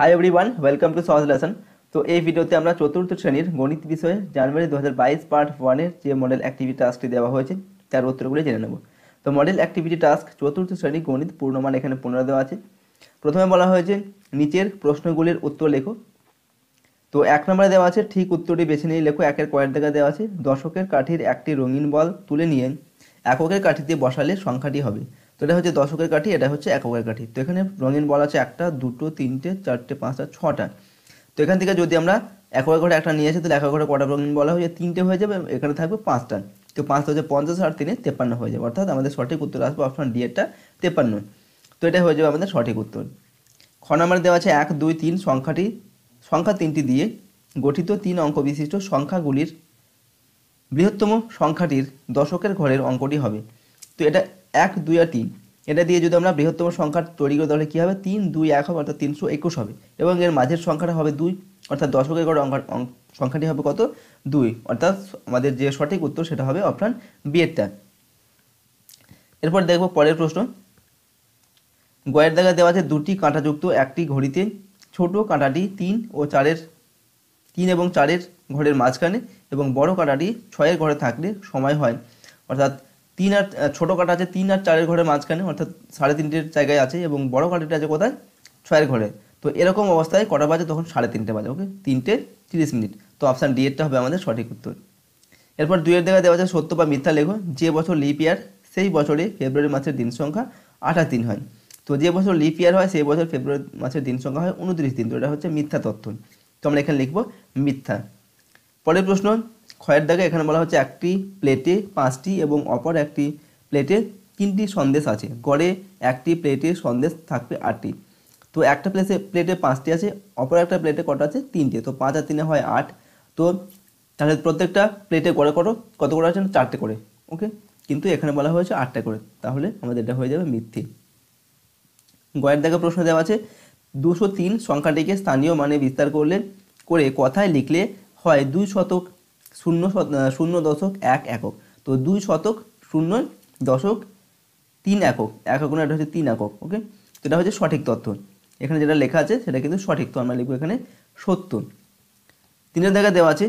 high one welcome to Sahaj lesson তো এই ভিডিওতে আমরা চতুর্থ শ্রেণীর গণিত বিষয়ে জানুয়ারি দু পার্ট ওয়ানের যে মডেল অ্যাক্টিভিটি টাস্কটি দেওয়া হয়েছে তার উত্তরগুলি জেনে নেব তো মডেল অ্যাক্টিভিটি টাস্ক চতুর্থ শ্রেণীর গণিত পূর্ণমান এখানে পুনরায় দেওয়া আছে প্রথমে বলা হয়েছে নিচের প্রশ্নগুলির উত্তর লেখো তো এক নম্বরে দেওয়া আছে ঠিক উত্তরটি বেছে নিয়ে লেখো একের কয়ের দেখা দেওয়া আছে দশকের কাঠির একটি রঙিন বল তুলে নিয়ে এককের কাঠিতে বসালে সংখ্যাটি হবে তো এটা হচ্ছে দশকের কাঠি এটা হচ্ছে এককের কাঠি তো এখানে রঙিন বল আছে একটা দুটো তিনটে চারটে পাঁচটা ছটা তো এখান থেকে যদি আমরা এককের ঘরে একটা নিয়ে আসি তাহলে এককের ঘরে কটা রঙিন বলা হয়ে তিনটে হয়ে যাবে এখানে থাকবে পাঁচটা তো পাঁচটা হচ্ছে পঞ্চাশ আর তিনে তেপান্ন হয়ে যাবে অর্থাৎ আমাদের সঠিক উত্তর আসবে অপশন ডি এরটা তেপান্ন তো এটা হয়ে যাবে আমাদের সঠিক উত্তর খ দেওয়া আছে এক দুই তিন সংখ্যাটি সংখ্যা তিনটি দিয়ে গঠিত তিন অঙ্ক বিশিষ্ট সংখ্যাগুলির বৃহত্তম সংখ্যাটির দশকের ঘরের অঙ্কটি হবে তো এটা এক দুই আর তিন এটা দিয়ে যদি আমরা বৃহত্তম সংখ্যা তৈরি করি তাহলে কী হবে তিন দুই এক হবে অর্থাৎ তিনশো একুশ হবে এবং এর মাঝের সংখ্যাটা হবে দুই অর্থাৎ দশকের গড় সংখ্যাটি হবে কত দুই অর্থাৎ আমাদের যে সঠিক উত্তর সেটা হবে অপশান বিয়েরটা এরপর দেখব পরের প্রশ্ন গয়ের দেখা দেওয়া আছে দুটি কাঁটাযুক্ত একটি ঘড়িতে ছোট কাঁটাটি তিন ও চারের তিন এবং চারের ঘরের মাঝখানে এবং বড় কাঁটাটি ছয়ের ঘরে থাকলে সময় হয় অর্থাৎ তিন আর ছোটো কাঠ আছে তিন আর চারের ঘরের মাঝখানে অর্থাৎ সাড়ে তিনটের জায়গায় আছে এবং বড় কাঠটা আছে কোথায় ছয়ের ঘরে তো এরকম অবস্থায় কটা বাজে তখন সাড়ে তিনটে বাজে ওকে তিনটে তিরিশ মিনিট তো অপশান ডি এরটা হবে আমাদের সঠিক উত্তর এরপর দুইয়ের দেখা দেওয়া আছে সত্য বা মিথ্যা লেখো যে বছর লিপ ইয়ার সেই বছরে ফেব্রুয়ারি মাসের দিন সংখ্যা আঠাশ দিন হয় তো যে বছর লিপ ইয়ার হয় সেই বছর ফেব্রুয়ারি মাসের দিন সংখ্যা হয় উনত্রিশ দিন তো এটা হচ্ছে মিথ্যা তথ্য তো আমরা এখানে লিখবো মিথ্যা পরের প্রশ্ন খয়ের দাগে এখানে বলা হচ্ছে একটি প্লেটে পাঁচটি এবং অপর একটি প্লেটে তিনটি সন্দেশ আছে গড়ে একটি প্লেটে সন্দেশ থাকবে আটটি তো একটা প্লেসে প্লেটে পাঁচটি আছে অপর একটা প্লেটে কটা আছে তিনটে তো পাঁচ আর তিনে হয় আট তো তাহলে প্রত্যেকটা প্লেটে গড়ে করো কত করে আছে চারটে করে ওকে কিন্তু এখানে বলা হয়েছে আটটা করে তাহলে আমাদের এটা হয়ে যাবে মিথ্যে গয়ের দাগে প্রশ্ন দেওয়া আছে দুশো তিন সংখ্যাটিকে স্থানীয় মানে বিস্তার করলে করে কথায় লিখলে হয় দুই শতক শূন্য শূন্য দশক এক একক তো দুই শতক শূন্য দশক তিন একক একক না এটা হচ্ছে তিন একক ওকে তো এটা হচ্ছে সঠিক তথ্য এখানে যেটা লেখা আছে সেটা কিন্তু সঠিক তো আমরা লিখবো এখানে সত্য তিনের দেখা দেওয়া আছে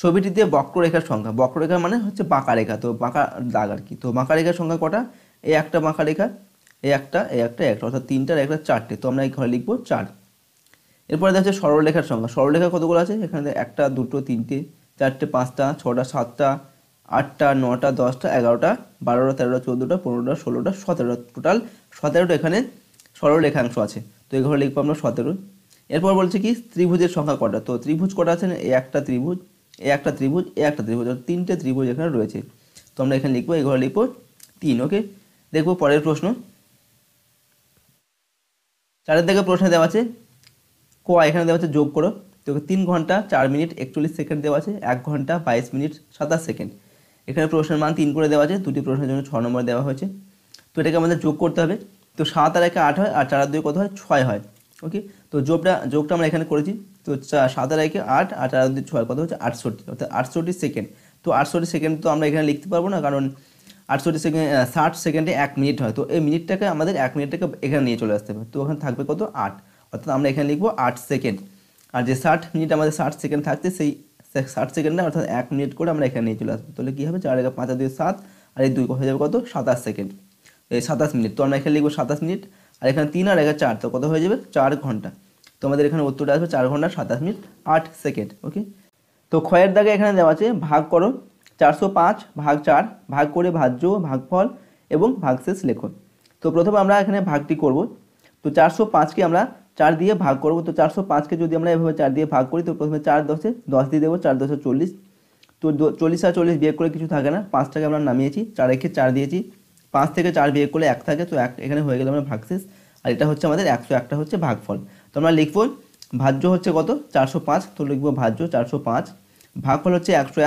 ছবিটিতে বক্ররেখার সংখ্যা বক্ররেখা মানে হচ্ছে বাঁকা রেখা তো বাঁকা দাগ আর কি তো বাঁকা রেখার সংখ্যা কটা এই একটা বাঁকা রেখা এই একটা এই একটা একটা অর্থাৎ তিনটার একটা চারটে তো আমরা এই ঘরে লিখবো চার এরপরে দেখা যাচ্ছে সরলরেখার সংখ্যা সরলরেখা কতগুলো আছে এখানে একটা দুটো তিনটে চারটে পাঁচটা ছটা সাতটা আটটা নটা দশটা এগারোটা বারোটা তেরোটা চোদ্দোটা পনেরোটা ষোলোটা সতেরোটা টোটাল সতেরোটা এখানে সরলরেখাংশ আছে তো এখানে ঘরে লিখবো আমরা সতেরো এরপর বলছে কি ত্রিভুজের সংখ্যা কটা তো ত্রিভুজ কটা আছে এ একটা ত্রিভুজ এ একটা ত্রিভুজ এ একটা ত্রিভুজ তিনটে ত্রিভুজ এখানে রয়েছে তো আমরা এখানে লিখবো এই লিখবো তিন ওকে দেখবো পরের প্রশ্ন চারের দিকে প্রশ্ন দেওয়া আছে ক এখানে দেওয়া আছে যোগ করো তো তিন ঘন্টা চার মিনিট একচল্লিশ সেকেন্ড দেওয়া আছে এক ঘন্টা বাইশ মিনিট সাতাশ সেকেন্ড এখানে প্রশ্নের মান তিন করে দেওয়া আছে দুটি প্রশ্নের জন্য ছ নম্বর দেওয়া হয়েছে তো এটাকে আমাদের যোগ করতে হবে তো সাত আর একে আট হয় আর চার আর দুই কত হয় ছয় হয় ওকে তো যোগটা যোগটা আমরা এখানে করেছি তো সাত আর একে আট আর চার আর দুই ছয় কত হচ্ছে আটষট্টি অর্থাৎ আটষট্টি সেকেন্ড তো আটষট্টি সেকেন্ড তো আমরা এখানে লিখতে পারবো না কারণ আটষট্টি সেকেন্ড ষাট সেকেন্ডে এক মিনিট হয় তো এই মিনিটটাকে আমাদের এক মিনিটটাকে এখানে নিয়ে চলে আসতে হবে তো ওখানে থাকবে কত আট অর্থাৎ আমরা এখানে লিখবো আট সেকেন্ড আর যে ষাট মিনিট আমাদের ষাট সেকেন্ড থাকছে সেই ষাট সেকেন্ডে অর্থাৎ এক মিনিট করে আমরা এখানে নিয়ে চলে আসবো তাহলে কী হবে চার এগারো পাঁচ দুই সাত আর এই দুই হয়ে যাবে কত সাতাশ সেকেন্ড এই সাতাশ মিনিট তো আমরা এখানে লিখবো সাতাশ মিনিট আর এখানে তিন আর এখানে চার তো কত হয়ে যাবে চার ঘন্টা তো আমাদের এখানে উত্তরটা আসবে চার ঘন্টা সাতাশ মিনিট আট সেকেন্ড ওকে তো ক্ষয়ের দাগে এখানে দেওয়া আছে ভাগ করো চারশো পাঁচ ভাগ চার ভাগ করে ভাজ্য ভাগফল এবং ভাগ শেষ লেখো তো প্রথমে আমরা এখানে ভাগটি করব তো চারশো পাঁচকে আমরা চার দিয়ে ভাগ করবো তো চারশো পাঁচকে যদি আমরা এভাবে চার দিয়ে ভাগ করি তো প্রথমে চার দশে দশ দিয়ে দেবো চার দশে চল্লিশ তো চল্লিশ আর চল্লিশ বিয়োগ করে কিছু থাকে না পাঁচটাকে আমরা নামিয়েছি চার একে চার দিয়েছি পাঁচ থেকে চার বিয়োগ করলে এক থাকে তো এক এখানে হয়ে গেলে আমরা ভাগশেষ আর এটা হচ্ছে আমাদের একশো একটা হচ্ছে ভাগফল তো আমরা লিখবো ভাজ্য হচ্ছে কত চারশো পাঁচ তো লিখবো ভাজ্য চারশো পাঁচ ভাগফল হচ্ছে একশো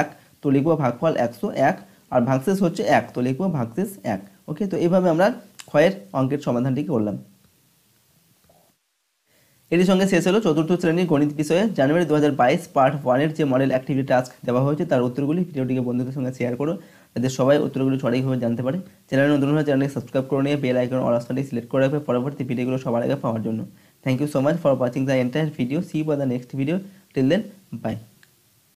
এক তো লিখবো ভাগফল একশো এক আর ভাগশেষ হচ্ছে এক তো লিখবো ভাগশেষ এক ওকে তো এইভাবে আমরা ক্ষয়ের অঙ্কের সমাধানটি করলাম এটির সঙ্গে শেষ হলো চতুর্থ শ্রেণীর গণিত বিষয়ে জানুয়ারি দু হাজার বাইশ পার্ট ওয়ানের যে মডেল অ্যাক্টিভিটি টাস্ক দেওয়া হয়েছে তার উত্তরগুলি ভিডিওটিকে বন্ধুদের সঙ্গে শেয়ার করো যাতে সবাই উত্তরগুলি সঠিকভাবে জানতে পারে চ্যানেল নতুন হলে চ্যানেলকে সাবস্ক্রাইব করে নিয়ে বেল আইকন অল অপশনটি সিলেক্ট করে রাখবে পরবর্তী ভিডিওগুলো সবার আগে পাওয়ার জন্য thank you so much for watching the entire video see ya the next video till then by